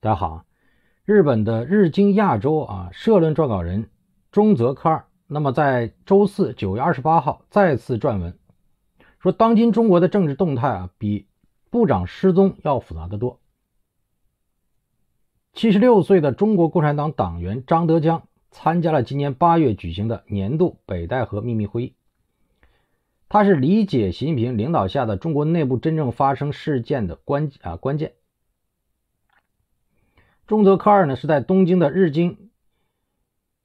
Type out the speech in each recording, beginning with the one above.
大家好，日本的日经亚洲啊社论撰稿人中泽科二，那么在周四九月二十八号再次撰文说，当今中国的政治动态啊比部长失踪要复杂的多。七十六岁的中国共产党党员张德江参加了今年八月举行的年度北戴河秘密会议，他是理解习近平领导下的中国内部真正发生事件的关啊关键。中泽科二呢是在东京的日经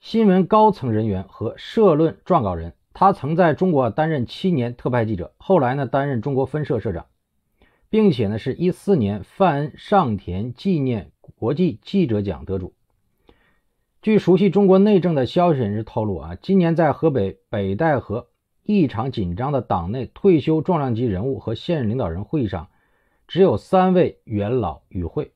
新闻高层人员和社论撰稿人，他曾在中国担任七年特派记者，后来呢担任中国分社社长，并且呢是一四年范恩上田纪念国际记者奖得主。据熟悉中国内政的消息人士透露啊，今年在河北北戴河异常紧张的党内退休重量级人物和现任领导人会议上，只有三位元老与会。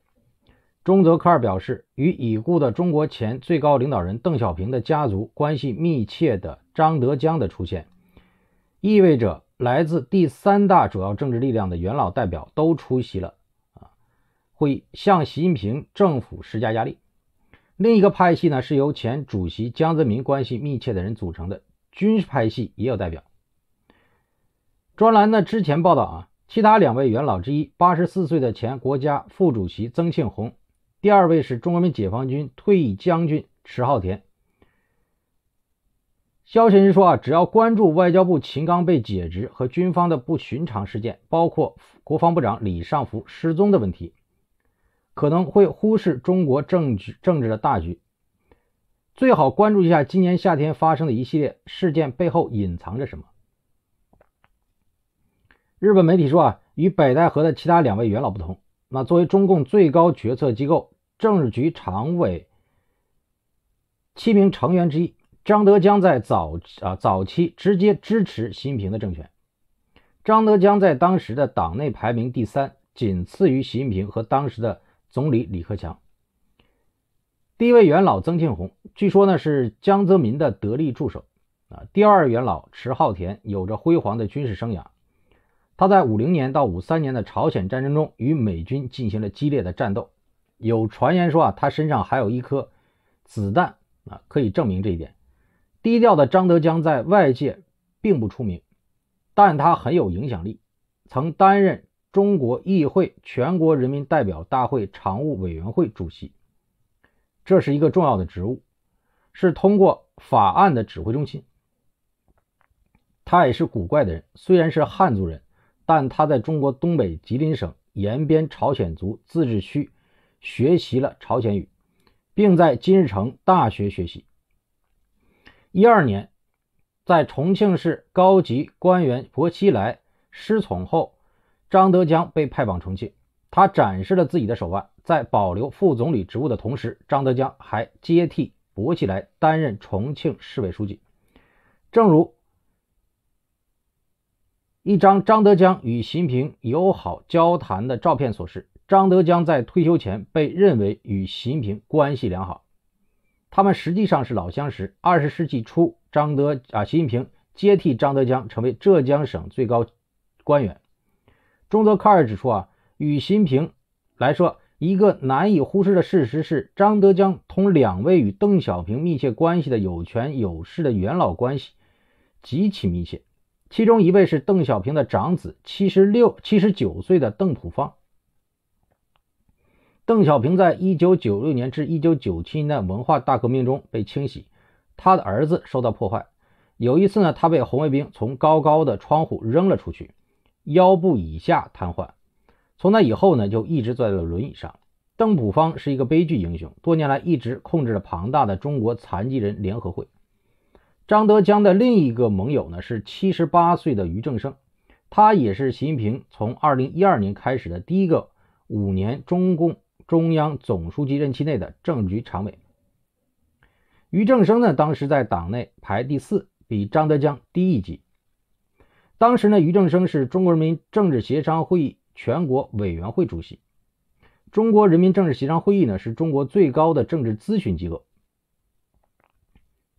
中泽科尔表示，与已故的中国前最高领导人邓小平的家族关系密切的张德江的出现，意味着来自第三大主要政治力量的元老代表都出席了啊会议，向习近平政府施加压力。另一个派系呢，是由前主席江泽民关系密切的人组成的军事派系，也有代表。专栏呢之前报道啊，其他两位元老之一，八十四岁的前国家副主席曾庆红。第二位是中国人民解放军退役将军迟浩田。消息人士说啊，只要关注外交部秦刚被解职和军方的不寻常事件，包括国防部长李尚福失踪的问题，可能会忽视中国政治政治的大局。最好关注一下今年夏天发生的一系列事件背后隐藏着什么。日本媒体说啊，与北戴河的其他两位元老不同。那作为中共最高决策机构政治局常委七名成员之一，张德江在早啊早期直接支持习近平的政权。张德江在当时的党内排名第三，仅次于习近平和当时的总理李克强。第一位元老曾庆红，据说呢是江泽民的得力助手啊。第二元老迟浩田有着辉煌的军事生涯。他在五零年到五三年的朝鲜战争中与美军进行了激烈的战斗，有传言说啊，他身上还有一颗子弹啊，可以证明这一点。低调的张德江在外界并不出名，但他很有影响力，曾担任中国议会全国人民代表大会常务委员会主席，这是一个重要的职务，是通过法案的指挥中心。他也是古怪的人，虽然是汉族人。但他在中国东北吉林省延边朝鲜族自治区学习了朝鲜语，并在金日成大学学习。一二年，在重庆市高级官员薄熙来失宠后，张德江被派往重庆。他展示了自己的手腕，在保留副总理职务的同时，张德江还接替薄熙来担任重庆市委书记。正如。一张张德江与习近平友好交谈的照片所示，张德江在退休前被认为与习近平关系良好，他们实际上是老相识。二十世纪初，张德啊，习近平接替张德江成为浙江省最高官员。中泽卡尔指出啊，与习近平来说，一个难以忽视的事实是，张德江同两位与邓小平密切关系的有权有势的元老关系极其密切。其中一位是邓小平的长子，七十六、七十九岁的邓普方。邓小平在一九九六年至一九九七年的文化大革命中被清洗，他的儿子受到破坏。有一次呢，他被红卫兵从高高的窗户扔了出去，腰部以下瘫痪。从那以后呢，就一直坐在轮椅上。邓普方是一个悲剧英雄，多年来一直控制着庞大的中国残疾人联合会。张德江的另一个盟友呢是七十八岁的俞正声，他也是习近平从二零一二年开始的第一个五年中共中央总书记任期内的政治局常委。俞正声呢当时在党内排第四，比张德江低一级。当时呢俞正声是中国人民政治协商会议全国委员会主席。中国人民政治协商会议呢是中国最高的政治咨询机构。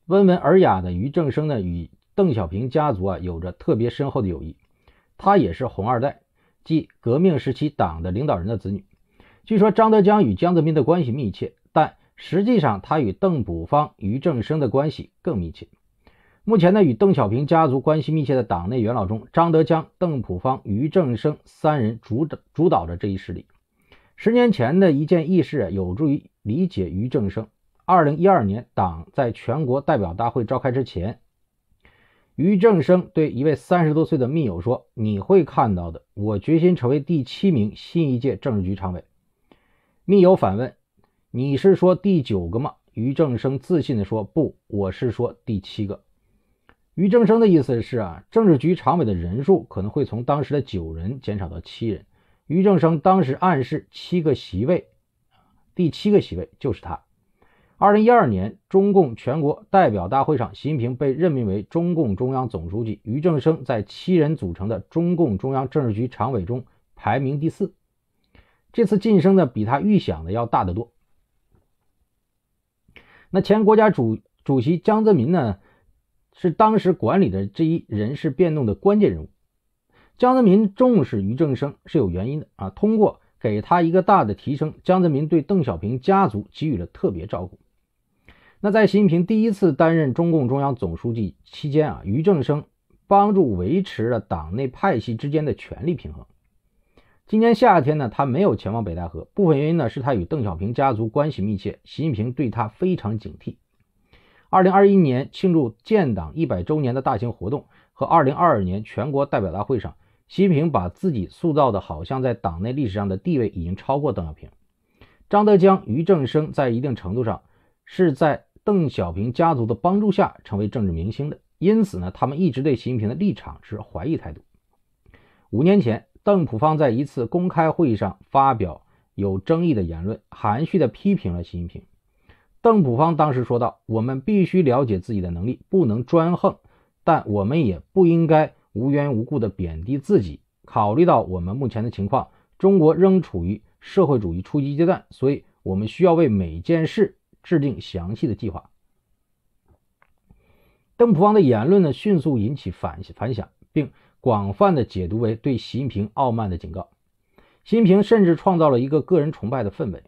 温文尔雅的于正声呢，与邓小平家族啊有着特别深厚的友谊。他也是红二代，即革命时期党的领导人的子女。据说张德江与江泽民的关系密切，但实际上他与邓朴方、于正声的关系更密切。目前呢，与邓小平家族关系密切的党内元老中，张德江、邓朴方、于正声三人主导主导着这一势力。十年前的一件轶事有助于理解于正声。二零一二年，党在全国代表大会召开之前，于正声对一位三十多岁的密友说：“你会看到的。”我决心成为第七名新一届政治局常委。密友反问：“你是说第九个吗？”于正声自信地说：“不，我是说第七个。”于正声的意思是啊，政治局常委的人数可能会从当时的九人减少到七人。于正声当时暗示，七个席位，第七个席位就是他。二零一二年，中共全国代表大会上，习近平被任命为中共中央总书记。俞正声在七人组成的中共中央政治局常委中排名第四。这次晋升呢，比他预想的要大得多。那前国家主主席江泽民呢，是当时管理的这一人事变动的关键人物。江泽民重视俞正声是有原因的啊，通过给他一个大的提升，江泽民对邓小平家族给予了特别照顾。那在习近平第一次担任中共中央总书记期间啊，俞正声帮助维持了党内派系之间的权力平衡。今年夏天呢，他没有前往北戴河，部分原因呢是他与邓小平家族关系密切，习近平对他非常警惕。二零二一年庆祝建党一百周年的大型活动和二零二二年全国代表大会上，习近平把自己塑造的好像在党内历史上的地位已经超过邓小平。张德江、俞正声在一定程度上是在。邓小平家族的帮助下成为政治明星的，因此呢，他们一直对习近平的立场持怀疑态度。五年前，邓普方在一次公开会议上发表有争议的言论，含蓄地批评了习近平。邓普方当时说道：“我们必须了解自己的能力，不能专横，但我们也不应该无缘无故地贬低自己。考虑到我们目前的情况，中国仍处于社会主义初级阶段，所以我们需要为每件事。”制定详细的计划。邓普方的言论呢，迅速引起反反响，并广泛的解读为对习近平傲慢的警告。习近平甚至创造了一个个人崇拜的氛围。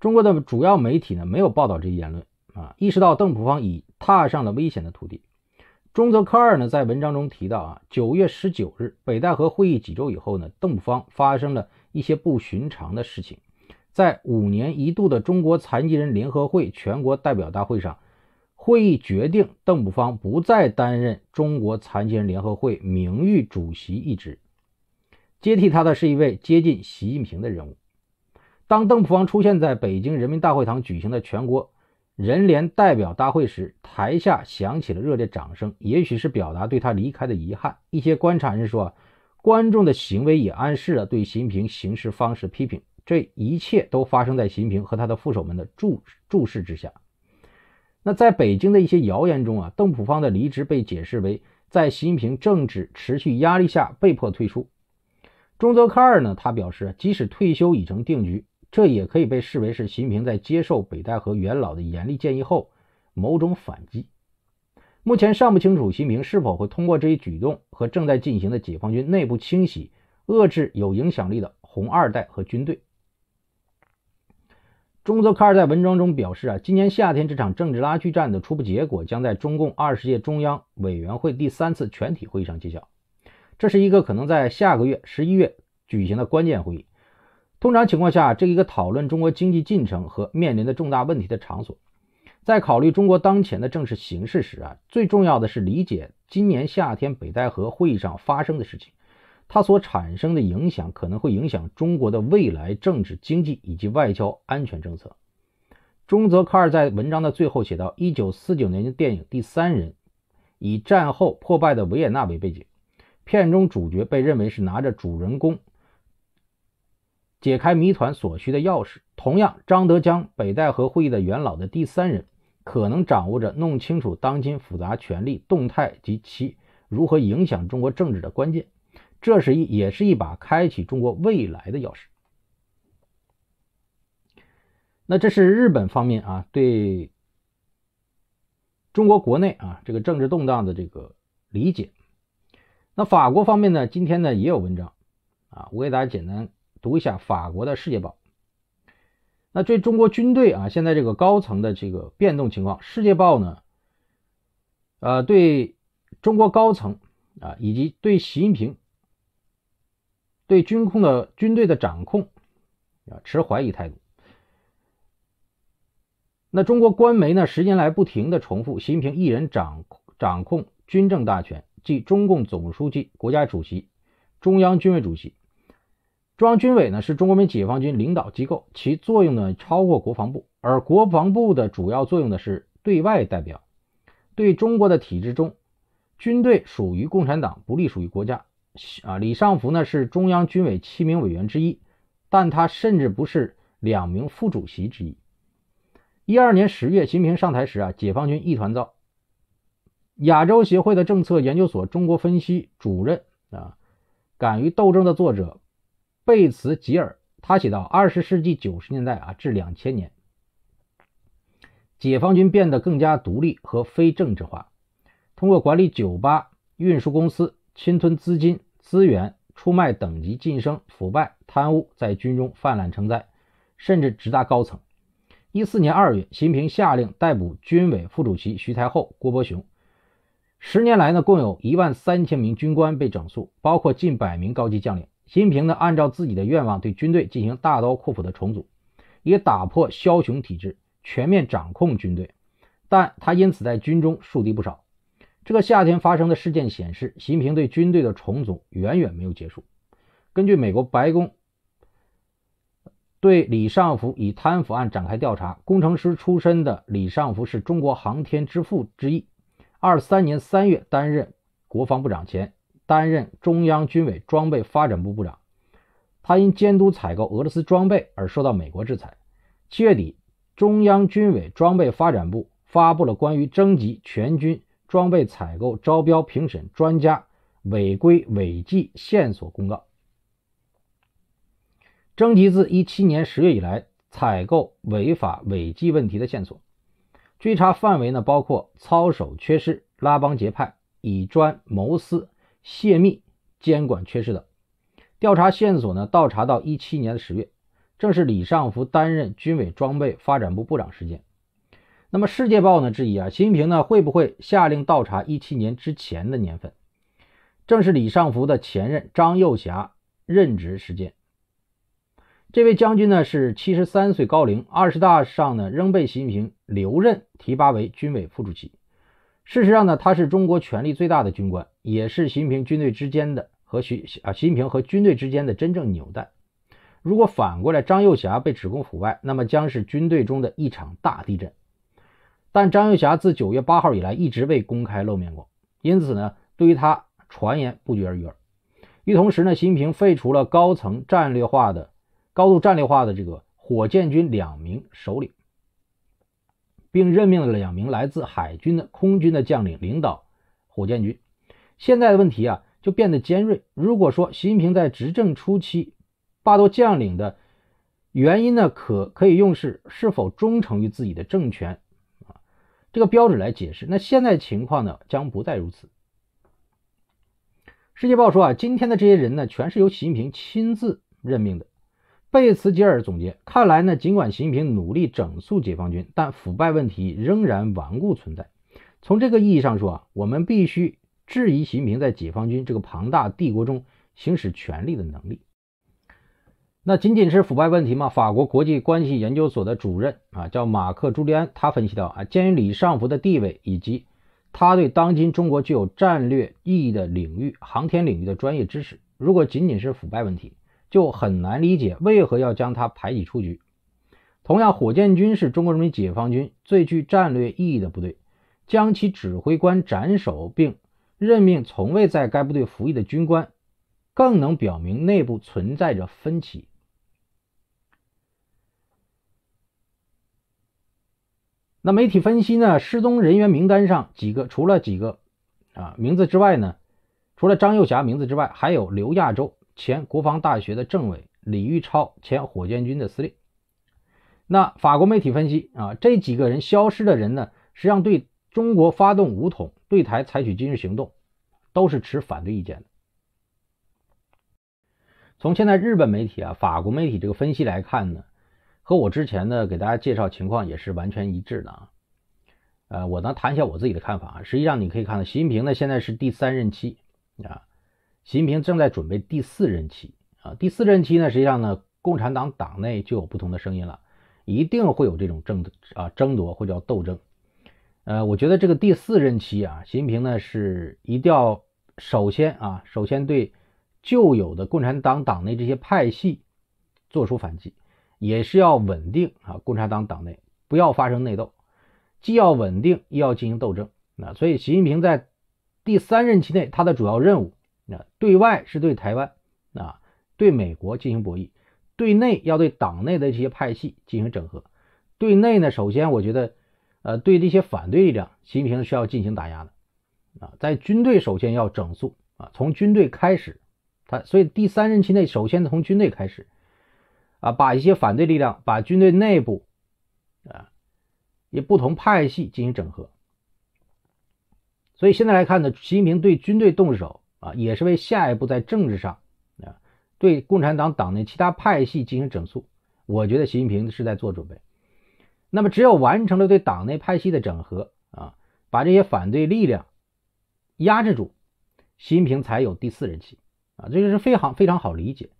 中国的主要媒体呢，没有报道这一言论啊，意识到邓普方已踏上了危险的土地。中泽科二呢，在文章中提到啊，九月十九日，北戴河会议几周以后呢，邓普方发生了一些不寻常的事情。在五年一度的中国残疾人联合会全国代表大会上，会议决定邓朴方不再担任中国残疾人联合会名誉主席一职，接替他的是一位接近习近平的人物。当邓朴方出现在北京人民大会堂举行的全国人联代表大会时，台下响起了热烈掌声，也许是表达对他离开的遗憾。一些观察人说，观众的行为也暗示了对习近平行事方式批评。这一切都发生在习近平和他的副手们的注注视之下。那在北京的一些谣言中啊，邓普方的离职被解释为在习近平政治持续压力下被迫退出。中泽克二呢，他表示，即使退休已成定局，这也可以被视为是习近平在接受北戴河元老的严厉建议后某种反击。目前尚不清楚习近平是否会通过这一举动和正在进行的解放军内部清洗，遏制有影响力的红二代和军队。中泽卡尔在文章中表示啊，今年夏天这场政治拉锯战的初步结果将在中共二十届中央委员会第三次全体会议上揭晓。这是一个可能在下个月十一月举行的关键会议。通常情况下，这一个讨论中国经济进程和面临的重大问题的场所。在考虑中国当前的政治形势时啊，最重要的是理解今年夏天北戴河会议上发生的事情。它所产生的影响可能会影响中国的未来政治、经济以及外交安全政策。中泽卡尔在文章的最后写到：，一九四九年的电影《第三人》，以战后破败的维也纳为背景，片中主角被认为是拿着主人公解开谜团所需的钥匙。同样，张德江北戴河会议的元老的《第三人》，可能掌握着弄清楚当今复杂权力动态及其如何影响中国政治的关键。这是一也是一把开启中国未来的钥匙。那这是日本方面啊，对中国国内啊这个政治动荡的这个理解。那法国方面呢，今天呢也有文章啊，我给大家简单读一下法国的《世界报》。那对中国军队啊，现在这个高层的这个变动情况，《世界报》呢，呃，对中国高层啊，以及对习近平。对军控的军队的掌控啊持怀疑态度。那中国官媒呢，十年来不停的重复习近平一人掌掌控军政大权，即中共总书记、国家主席、中央军委主席。中央军委呢是中国民解放军领导机构，其作用呢超过国防部，而国防部的主要作用呢是对外代表。对中国的体制中，军队属于共产党，不隶属于国家。啊，李尚福呢是中央军委七名委员之一，但他甚至不是两名副主席之一。一二年十月，习近平上台时啊，解放军一团糟。亚洲协会的政策研究所中国分析主任啊，敢于斗争的作者贝茨吉尔，他写道：二十世纪九十年代啊至两千年，解放军变得更加独立和非政治化，通过管理酒吧、运输公司。侵吞资金资源、出卖等级晋升、腐败贪污在军中泛滥成灾，甚至直达高层。一四年二月，习近平下令逮捕军委副主席徐才厚、郭伯雄。十年来呢，共有一万三千名军官被整肃，包括近百名高级将领。习近平呢，按照自己的愿望对军队进行大刀阔斧的重组，也打破枭雄体制，全面掌控军队。但他因此在军中树敌不少。这个夏天发生的事件显示，习近平对军队的重组远远没有结束。根据美国白宫对李尚福以贪腐案展开调查，工程师出身的李尚福是中国航天之父之一。二三年三月担任国防部长前，担任中央军委装备发展部部长。他因监督采购俄罗斯装备而受到美国制裁。七月底，中央军委装备发展部发布了关于征集全军。装备采购招标评审专家违规违纪线索公告，征集自一七年十月以来采购违法违纪问题的线索，追查范围呢包括操守缺失、拉帮结派、以专谋私、泄密、监管缺失等。调查线索呢倒查到一七年的十月，正是李尚福担任军委装备发展部部长时间。那么，《世界报》呢质疑啊，习近平呢会不会下令倒查一七年之前的年份？正是李尚福的前任张幼霞任职时间。这位将军呢是七十三岁高龄，二十大上呢仍被习近平留任，提拔为军委副主席。事实上呢，他是中国权力最大的军官，也是习近平军队之间的和徐啊，习近平和军队之间的真正纽带。如果反过来，张幼霞被指控腐败，那么将是军队中的一场大地震。但张玉霞自九月八号以来一直未公开露面过，因此呢，对于她传言不绝而于耳。与此同时呢，习近平废除了高层战略化的、高度战略化的这个火箭军两名首领，并任命了两名来自海军的、空军的将领领导火箭军。现在的问题啊，就变得尖锐。如果说习近平在执政初期罢道将领的原因呢，可可以用是是否忠诚于自己的政权。这个标准来解释，那现在情况呢将不再如此。世界报说啊，今天的这些人呢，全是由习近平亲自任命的。贝茨吉尔总结，看来呢，尽管习近平努力整肃解放军，但腐败问题仍然顽固存在。从这个意义上说啊，我们必须质疑习近平在解放军这个庞大帝国中行使权力的能力。那仅仅是腐败问题吗？法国国际关系研究所的主任啊，叫马克·朱利安，他分析到啊，鉴于李尚福的地位以及他对当今中国具有战略意义的领域——航天领域的专业知识，如果仅仅是腐败问题，就很难理解为何要将他排挤出局。同样，火箭军是中国人民解放军最具战略意义的部队，将其指挥官斩首并任命从未在该部队服役的军官，更能表明内部存在着分歧。那媒体分析呢？失踪人员名单上几个除了几个啊名字之外呢？除了张幼霞名字之外，还有刘亚洲，前国防大学的政委，李玉超，前火箭军的司令。那法国媒体分析啊，这几个人消失的人呢，实际上对中国发动武统、对台采取军事行动，都是持反对意见的。从现在日本媒体啊、法国媒体这个分析来看呢？和我之前呢给大家介绍情况也是完全一致的啊，呃，我呢谈一下我自己的看法啊。实际上你可以看到，习近平呢现在是第三任期啊，习近平正在准备第四任期啊。第四任期呢，实际上呢，共产党党内就有不同的声音了，一定会有这种争啊争夺或叫斗争。呃，我觉得这个第四任期啊，习近平呢是一定要首先啊，首先对旧有的共产党党内这些派系做出反击。也是要稳定啊，共产党党内不要发生内斗，既要稳定，又要进行斗争。那所以习近平在第三任期内，他的主要任务，那对外是对台湾啊、对美国进行博弈；对内要对党内的这些派系进行整合。对内呢，首先我觉得，呃，对这些反对力量，习近平是要进行打压的。啊，在军队首先要整肃啊，从军队开始。他所以第三任期内，首先从军队开始。啊，把一些反对力量，把军队内部啊，也不同派系进行整合。所以现在来看呢，习近平对军队动手啊，也是为下一步在政治上啊，对共产党党内其他派系进行整肃。我觉得习近平是在做准备。那么，只有完成了对党内派系的整合啊，把这些反对力量压制住，习近平才有第四任期啊，这就是非常非常好理解。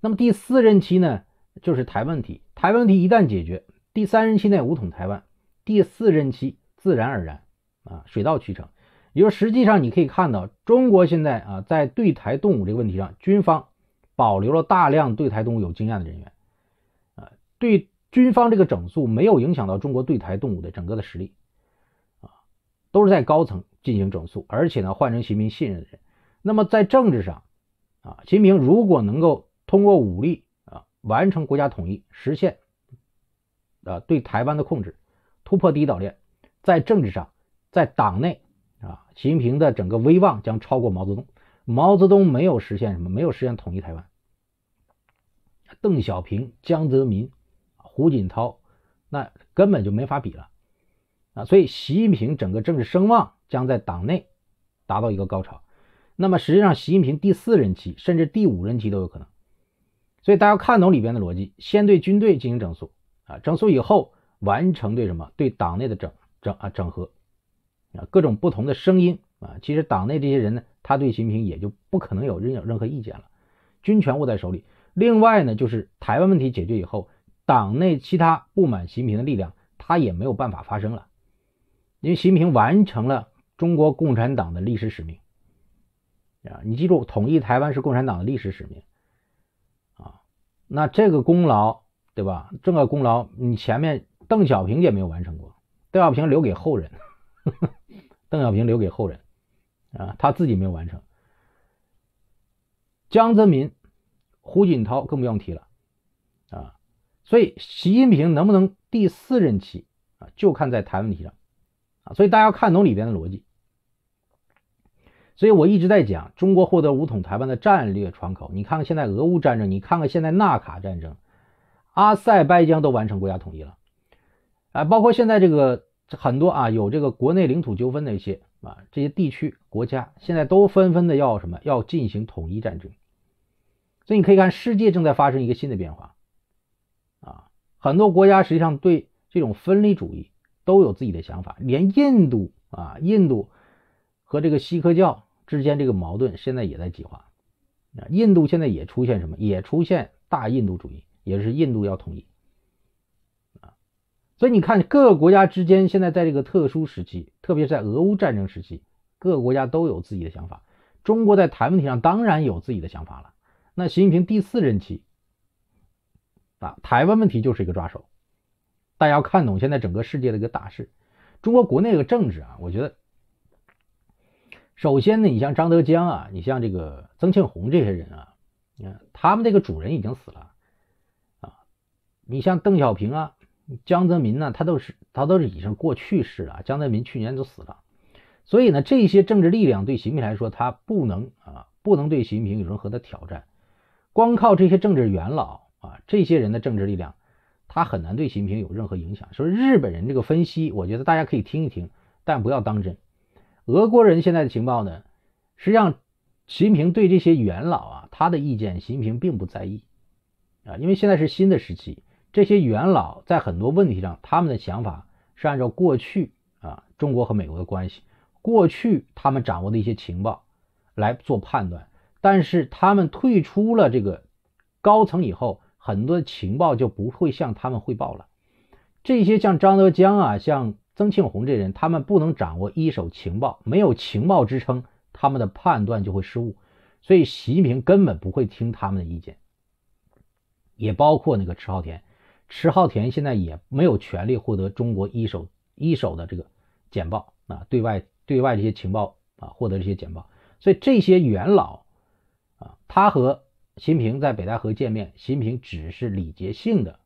那么第四任期呢？就是台问题，台问题一旦解决，第三任期内武统台湾，第四任期自然而然啊，水到渠成。也就实际上你可以看到，中国现在啊，在对台动武这个问题上，军方保留了大量对台动武有经验的人员，啊，对军方这个整肃没有影响到中国对台动武的整个的实力，啊，都是在高层进行整肃，而且呢换成习近平信任的人。那么在政治上，啊，秦明如果能够通过武力。完成国家统一，实现，呃，对台湾的控制，突破第一岛链，在政治上，在党内啊，习近平的整个威望将超过毛泽东。毛泽东没有实现什么，没有实现统一台湾。邓小平、江泽民、胡锦涛，那根本就没法比了，啊，所以习近平整个政治声望将在党内达到一个高潮。那么实际上，习近平第四任期甚至第五任期都有可能。所以大家看懂里边的逻辑，先对军队进行整肃啊，整肃以后完成对什么？对党内的整整啊整合啊，各种不同的声音啊，其实党内这些人呢，他对习近平也就不可能有任有任何意见了。军权握在手里，另外呢，就是台湾问题解决以后，党内其他不满习近平的力量，他也没有办法发声了，因为习近平完成了中国共产党的历史使命啊，你记住，统一台湾是共产党的历史使命。那这个功劳，对吧？这个功劳，你前面邓小平也没有完成过，邓小平留给后人，呵 呵邓小平留给后人，啊，他自己没有完成。江泽民、胡锦涛更不用提了，啊，所以习近平能不能第四任期啊，就看在台湾问题上，啊，所以大家要看懂里边的逻辑。所以我一直在讲，中国获得武统台湾的战略窗口。你看看现在俄乌战争，你看看现在纳卡战争，阿塞拜疆都完成国家统一了，啊，包括现在这个很多啊，有这个国内领土纠纷的一些啊，这些地区国家现在都纷纷的要什么，要进行统一战争。所以你可以看，世界正在发生一个新的变化，啊，很多国家实际上对这种分离主义都有自己的想法，连印度啊，印度和这个西克教。之间这个矛盾现在也在激化，啊，印度现在也出现什么？也出现大印度主义，也就是印度要统一，啊，所以你看各个国家之间现在在这个特殊时期，特别是在俄乌战争时期，各个国家都有自己的想法。中国在台湾问题上当然有自己的想法了。那习近平第四任期，啊，台湾问题就是一个抓手，大家要看懂现在整个世界的一个大势。中国国内的政治啊，我觉得。首先呢，你像张德江啊，你像这个曾庆红这些人啊，你看他们这个主人已经死了啊。你像邓小平啊，江泽民呢，他都是他都是已经过去式了。江泽民去年都死了，所以呢，这些政治力量对习近平来说，他不能啊，不能对习近平有任何的挑战。光靠这些政治元老啊，这些人的政治力量，他很难对习近平有任何影响。所以日本人这个分析，我觉得大家可以听一听，但不要当真。俄国人现在的情报呢？实际上，习近平对这些元老啊，他的意见，习近平并不在意，啊，因为现在是新的时期，这些元老在很多问题上，他们的想法是按照过去啊，中国和美国的关系，过去他们掌握的一些情报来做判断。但是他们退出了这个高层以后，很多情报就不会向他们汇报了。这些像张德江啊，像。曾庆红这人，他们不能掌握一手情报，没有情报支撑，他们的判断就会失误。所以习近平根本不会听他们的意见，也包括那个迟浩田，迟浩田现在也没有权利获得中国一手一手的这个简报啊，对外对外这些情报啊，获得这些简报。所以这些元老啊，他和习近平在北戴河见面，习近平只是礼节性的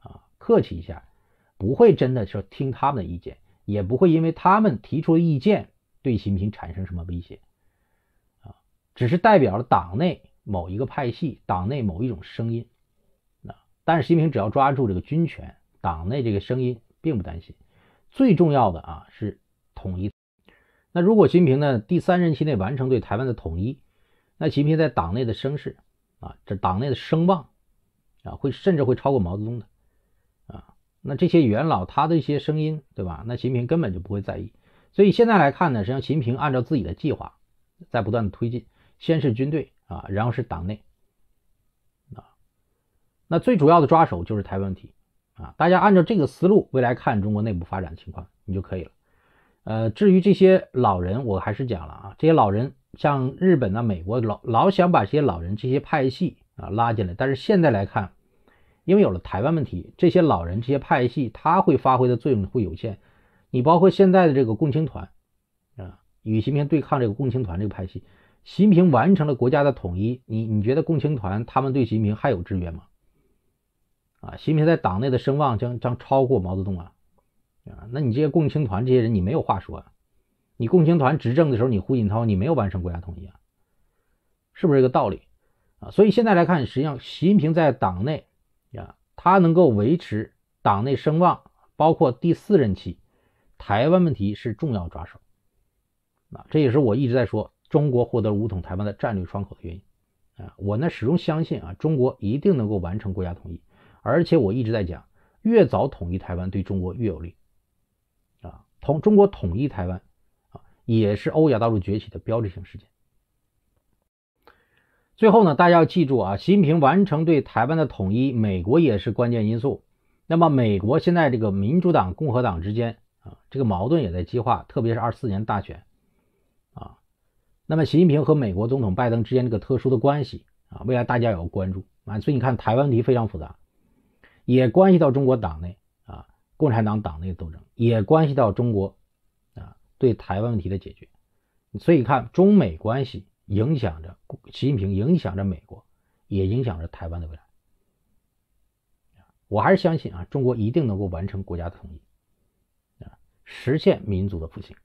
啊，客气一下。不会真的说听他们的意见，也不会因为他们提出的意见对习近平产生什么威胁，啊，只是代表了党内某一个派系，党内某一种声音，啊，但是习近平只要抓住这个军权，党内这个声音并不担心。最重要的啊是统一。那如果习近平呢第三任期内完成对台湾的统一，那习近平在党内的声势啊，这党内的声望啊，会甚至会超过毛泽东的。那这些元老，他的一些声音，对吧？那习近平根本就不会在意。所以现在来看呢，实际上习近平按照自己的计划，在不断的推进。先是军队啊，然后是党内啊。那最主要的抓手就是台湾问题啊。大家按照这个思路，未来看中国内部发展的情况，你就可以了。呃，至于这些老人，我还是讲了啊，这些老人像日本啊、美国老老想把这些老人、这些派系啊拉进来，但是现在来看。因为有了台湾问题，这些老人、这些派系，他会发挥的作用会有限。你包括现在的这个共青团，啊，与习近平对抗这个共青团这个派系，习近平完成了国家的统一，你你觉得共青团他们对习近平还有制约吗？啊，习近平在党内的声望将将超过毛泽东啊，啊，那你这些共青团这些人，你没有话说。啊？你共青团执政的时候，你胡锦涛你没有完成国家统一啊，是不是这个道理？啊，所以现在来看，实际上习近平在党内。啊，他能够维持党内声望，包括第四任期，台湾问题是重要抓手。啊，这也是我一直在说中国获得武统台湾的战略窗口的原因。啊，我呢始终相信啊，中国一定能够完成国家统一，而且我一直在讲，越早统一台湾对中国越有利。啊，统中国统一台湾啊，也是欧亚大陆崛起的标志性事件。最后呢，大家要记住啊，习近平完成对台湾的统一，美国也是关键因素。那么美国现在这个民主党、共和党之间啊，这个矛盾也在激化，特别是二四年大选啊。那么习近平和美国总统拜登之间这个特殊的关系啊，未来大家也要关注啊。所以你看，台湾问题非常复杂，也关系到中国党内啊，共产党党内斗争，也关系到中国啊对台湾问题的解决。所以看中美关系。影响着习近平，影响着美国，也影响着台湾的未来。我还是相信啊，中国一定能够完成国家的统一，啊，实现民族的复兴。